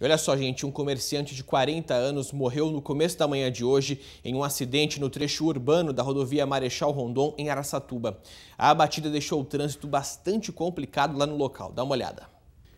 E olha só, gente, um comerciante de 40 anos morreu no começo da manhã de hoje em um acidente no trecho urbano da rodovia Marechal Rondon, em Araçatuba. A batida deixou o trânsito bastante complicado lá no local. Dá uma olhada.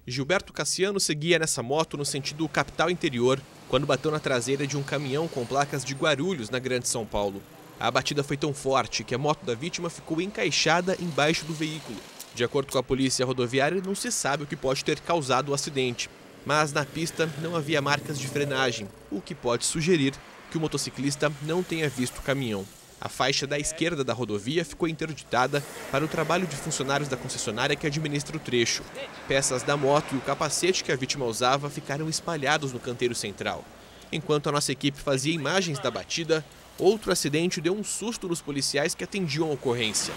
Gilberto Cassiano seguia nessa moto no sentido capital interior quando bateu na traseira de um caminhão com placas de Guarulhos, na Grande São Paulo. A batida foi tão forte que a moto da vítima ficou encaixada embaixo do veículo. De acordo com a polícia rodoviária, não se sabe o que pode ter causado o acidente mas na pista não havia marcas de frenagem, o que pode sugerir que o motociclista não tenha visto o caminhão. A faixa da esquerda da rodovia ficou interditada para o trabalho de funcionários da concessionária que administra o trecho. Peças da moto e o capacete que a vítima usava ficaram espalhados no canteiro central. Enquanto a nossa equipe fazia imagens da batida, outro acidente deu um susto nos policiais que atendiam a ocorrência.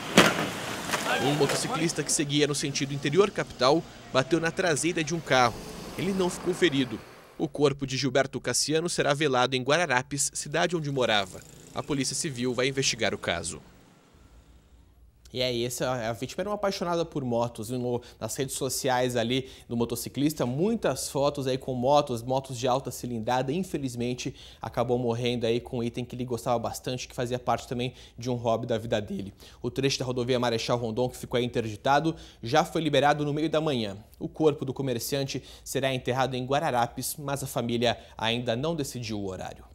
Um motociclista que seguia no sentido interior capital bateu na traseira de um carro. Ele não ficou ferido. O corpo de Gilberto Cassiano será velado em Guararapes, cidade onde morava. A Polícia Civil vai investigar o caso. E aí, é essa, a vítima era uma apaixonada por motos. viu? nas redes sociais ali do motociclista, muitas fotos aí com motos, motos de alta cilindrada. Infelizmente, acabou morrendo aí com um item que ele gostava bastante, que fazia parte também de um hobby da vida dele. O trecho da rodovia Marechal Rondon, que ficou aí interditado, já foi liberado no meio da manhã. O corpo do comerciante será enterrado em Guararapes, mas a família ainda não decidiu o horário.